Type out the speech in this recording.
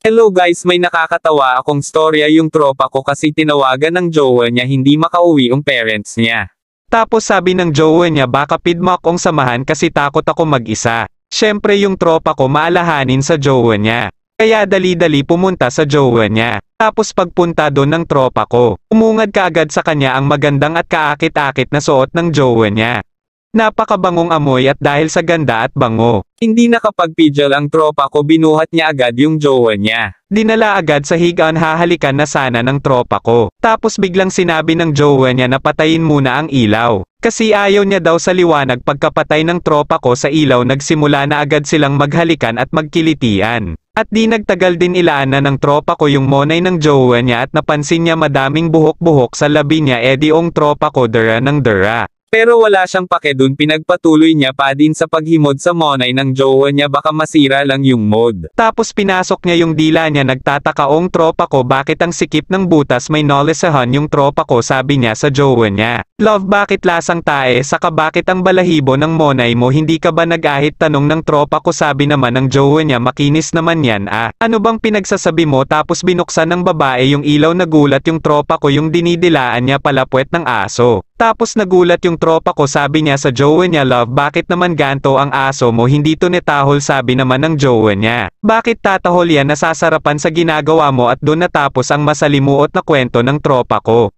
Hello guys may nakakatawa akong storya yung tropa ko kasi tinawagan ng jowa niya hindi makauwi ang parents niya. Tapos sabi ng jowa niya baka pidma akong samahan kasi takot ako mag-isa. Siyempre yung tropa ko maalahanin sa jowa niya. Kaya dali-dali pumunta sa jowa niya. Tapos pagpunta doon ng tropa ko, umungad kaagad sa kanya ang magandang at kaakit-akit na suot ng jowa niya. Napakabangong amoy at dahil sa ganda at bango, hindi nakapagpigil ang tropa ko binuhat niya agad yung jowa niya. Dinala agad sa higaan hahalikan na sana ng tropa ko. Tapos biglang sinabi ng jowa niya na patayin muna ang ilaw. Kasi ayaw niya daw sa liwanag pagkapatay ng tropa ko sa ilaw nagsimula na agad silang maghalikan at magkilitian. At di nagtagal din ilaana ng tropa ko yung monay ng jowa niya at napansin niya madaming buhok-buhok sa labi niya edi eh ong tropa ko dera ng dera. Pero wala siyang pake dun pinagpatuloy niya pa din sa paghimod sa monay ng jowa niya baka masira lang yung mod. Tapos pinasok niya yung dila niya nagtatakaong tropa ko bakit ang sikip ng butas may nolesahan yung tropa ko sabi niya sa jowa niya. Love bakit lasang tae saka bakit ang balahibo ng monay mo hindi ka ba nagahit tanong ng tropa ko sabi naman ng jowa niya makinis naman yan ah. Ano bang pinagsasabi mo tapos binuksan ng babae yung ilaw nagulat yung tropa ko yung dinidilaan niya palapwet ng aso. Tapos nagulat yung tropa ko sabi niya sa jowa niya love bakit naman ganto ang aso mo hindi to netahol sabi naman ng jowa niya. Bakit tatahol yan nasasarapan sa ginagawa mo at doon natapos ang masalimuot na kwento ng tropa ko.